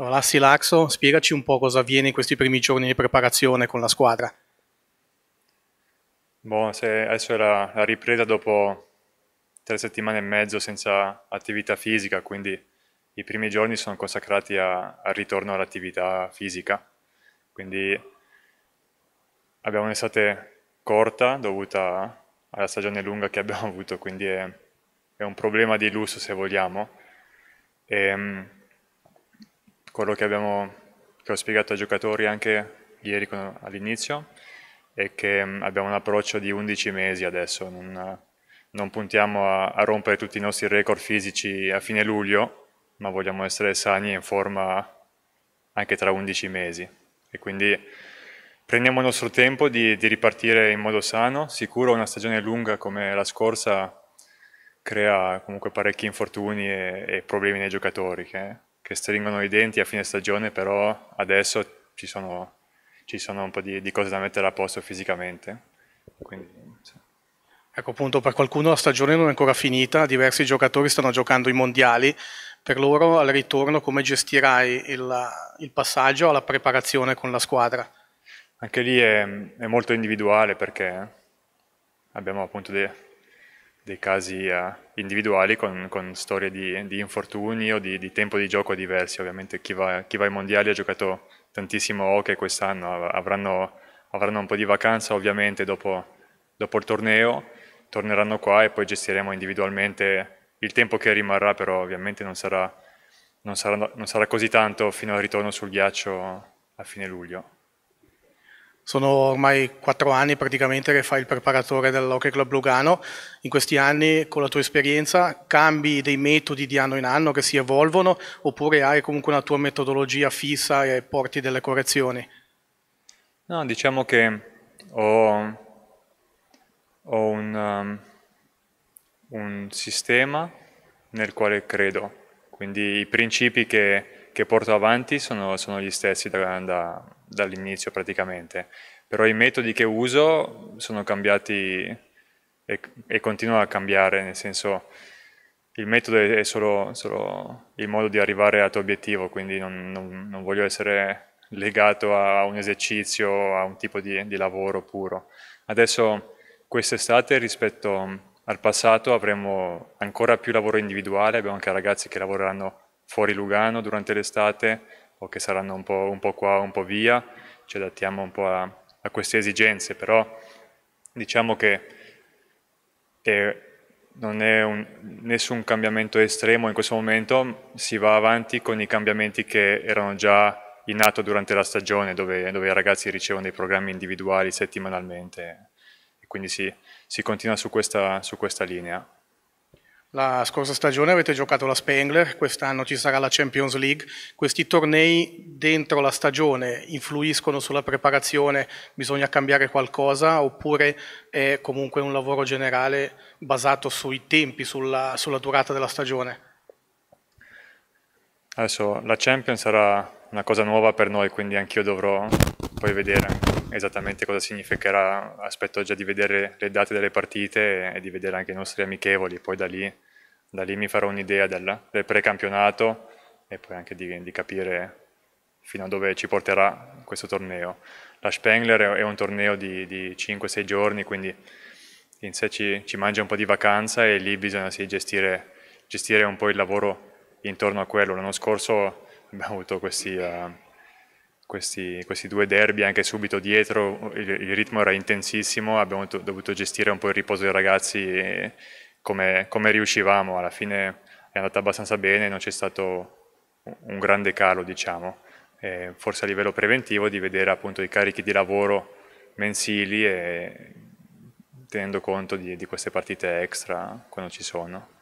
Allora, Laxo, spiegaci un po' cosa avviene in questi primi giorni di preparazione con la squadra. Boh, adesso è la, la, ripresa dopo tre settimane e mezzo senza attività fisica, quindi i primi giorni sono consacrati a, al ritorno all'attività fisica. Quindi abbiamo un'estate corta dovuta alla stagione lunga che abbiamo avuto, quindi è, è un problema di lusso se vogliamo. E, ehm, quello che, abbiamo, che ho spiegato ai giocatori anche ieri all'inizio è che abbiamo un approccio di 11 mesi adesso, non, non puntiamo a, a, rompere tutti i nostri record fisici a fine luglio, ma vogliamo essere sani e in forma anche tra 11 mesi. E quindi prendiamo il nostro tempo di, di ripartire in modo sano, sicuro una stagione lunga come la scorsa crea comunque parecchi infortuni e, e problemi nei giocatori che che stringono i denti a fine stagione, però adesso ci sono, ci sono un po' di, di, cose da mettere a posto fisicamente. Quindi, sì. Ecco appunto, per qualcuno la stagione non è ancora finita, diversi giocatori stanno giocando i mondiali, per loro al ritorno come gestirai il, il passaggio alla preparazione con la squadra? Anche lì è, è molto individuale perché eh, abbiamo appunto dei, dei casi eh, individuali con, con storie di, di, infortuni o di, di, tempo di gioco diversi. Ovviamente chi va, chi va ai mondiali ha giocato tantissimo hockey quest'anno, avranno, avranno, un po' di vacanza ovviamente dopo, dopo, il torneo, torneranno qua e poi gestiremo individualmente il tempo che rimarrà, però ovviamente non sarà, non sarà, non sarà così tanto fino al ritorno sul ghiaccio a fine luglio. Sono ormai quattro anni praticamente che fai il preparatore dell'Hockey Club Lugano. In questi anni, con la tua esperienza, cambi dei metodi di anno in anno che si evolvono oppure hai comunque una tua metodologia fissa e porti delle correzioni? No, diciamo che ho, ho un, um, un sistema nel quale credo. Quindi i principi che che porto avanti sono, sono gli stessi da, da, dall'inizio praticamente, però i metodi che uso sono cambiati e, e continuano a cambiare, nel senso il metodo è solo, solo, il modo di arrivare al tuo obiettivo, quindi non, non, non, voglio essere legato a un esercizio, a un tipo di, di lavoro puro. Adesso quest'estate rispetto al passato avremo ancora più lavoro individuale, abbiamo anche ragazzi che lavoreranno fuori Lugano durante l'estate o che saranno un po', un po qua, un po' via, ci adattiamo un po' a, a queste esigenze, però diciamo che è, non è un, nessun cambiamento estremo in questo momento, si va avanti con i cambiamenti che erano già in atto durante la stagione, dove, dove i ragazzi ricevono dei programmi individuali settimanalmente, e quindi si, si continua su questa, su questa linea. La scorsa stagione avete giocato la Spengler, quest'anno ci sarà la Champions League. Questi tornei dentro la stagione influiscono sulla preparazione? Bisogna cambiare qualcosa oppure è comunque un lavoro generale basato sui tempi, sulla, sulla durata della stagione? Adesso la Champions sarà una cosa nuova per noi, quindi anch'io dovrò poi vedere esattamente cosa significherà, aspetto già di vedere le date delle partite e di vedere anche i nostri amichevoli, poi da lì, da lì mi farò un'idea del, del precampionato e poi anche di, di, capire fino a dove ci porterà questo torneo. La Spengler è un torneo di, di 5-6 giorni, quindi in sé ci, ci, mangia un po' di vacanza e lì bisogna sì, gestire, gestire, un po' il lavoro intorno a quello. L'anno scorso abbiamo avuto questi... Uh, questi, questi, due derby anche subito dietro, il, il ritmo era intensissimo, abbiamo dovuto gestire un po' il riposo dei ragazzi come, come, riuscivamo, alla fine è andata abbastanza bene, non c'è stato un grande calo diciamo, e forse a livello preventivo di vedere appunto i carichi di lavoro mensili e tenendo conto di, di queste partite extra quando ci sono.